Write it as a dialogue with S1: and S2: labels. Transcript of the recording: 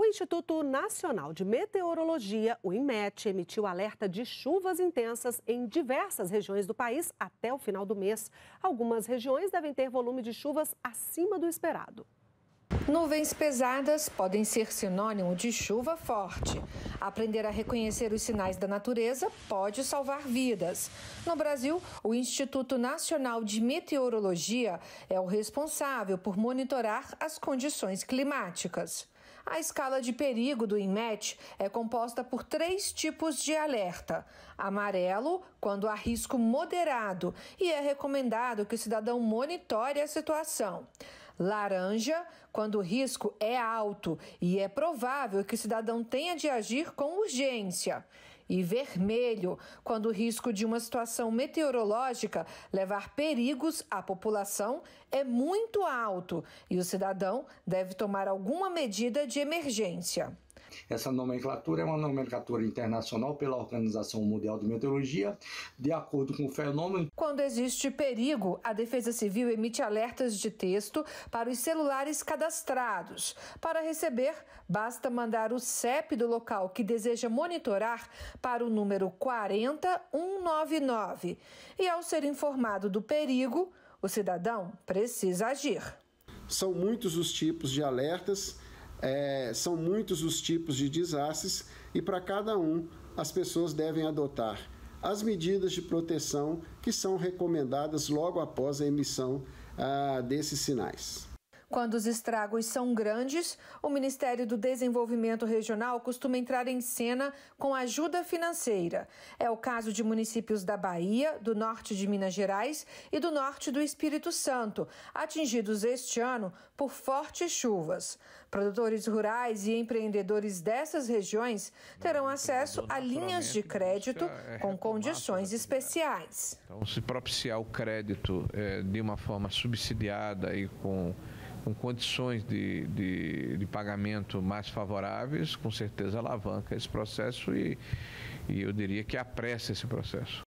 S1: O Instituto Nacional de Meteorologia, o INMET, emitiu alerta de chuvas intensas em diversas regiões do país até o final do mês. Algumas regiões devem ter volume de chuvas acima do esperado. Nuvens pesadas podem ser sinônimo de chuva forte. Aprender a reconhecer os sinais da natureza pode salvar vidas. No Brasil, o Instituto Nacional de Meteorologia é o responsável por monitorar as condições climáticas. A escala de perigo do INMET é composta por três tipos de alerta: amarelo, quando há risco moderado, e é recomendado que o cidadão monitore a situação laranja quando o risco é alto e é provável que o cidadão tenha de agir com urgência, e vermelho quando o risco de uma situação meteorológica levar perigos à população é muito alto e o cidadão deve tomar alguma medida de emergência.
S2: Essa nomenclatura é uma nomenclatura internacional pela Organização Mundial de Meteorologia, de acordo com o fenômeno.
S1: Quando existe perigo, a Defesa Civil emite alertas de texto para os celulares cadastrados. Para receber, basta mandar o CEP do local que deseja monitorar para o número 40199. E ao ser informado do perigo, o cidadão precisa agir.
S2: São muitos os tipos de alertas é, são muitos os tipos de desastres e para cada um as pessoas devem adotar as medidas de proteção que são recomendadas logo após a emissão ah, desses sinais.
S1: Quando os estragos são grandes, o Ministério do Desenvolvimento Regional costuma entrar em cena com ajuda financeira. É o caso de municípios da Bahia, do norte de Minas Gerais e do norte do Espírito Santo, atingidos este ano por fortes chuvas. Produtores rurais e empreendedores dessas regiões terão acesso a linhas de é crédito é com condições especiais.
S2: Então, se propiciar o crédito é, de uma forma subsidiada e com com condições de, de, de, pagamento mais favoráveis, com certeza alavanca esse processo e, e eu diria que apressa esse processo.